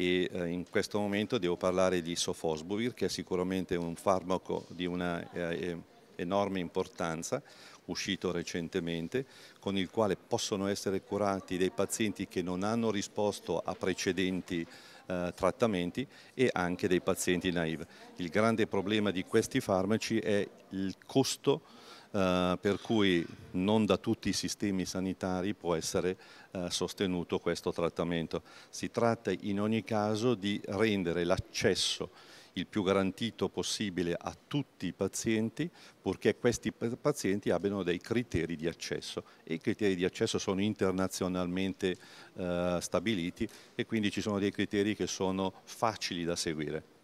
e eh, in questo momento devo parlare di Sofosbuvir che è sicuramente un farmaco di una eh, enorme importanza uscito recentemente con il quale possono essere curati dei pazienti che non hanno risposto a precedenti eh, trattamenti e anche dei pazienti naive. Il grande problema di questi farmaci è il costo eh, per cui non da tutti i sistemi sanitari può essere eh, sostenuto questo trattamento. Si tratta in ogni caso di rendere l'accesso il più garantito possibile a tutti i pazienti, purché questi pazienti abbiano dei criteri di accesso e i criteri di accesso sono internazionalmente eh, stabiliti e quindi ci sono dei criteri che sono facili da seguire.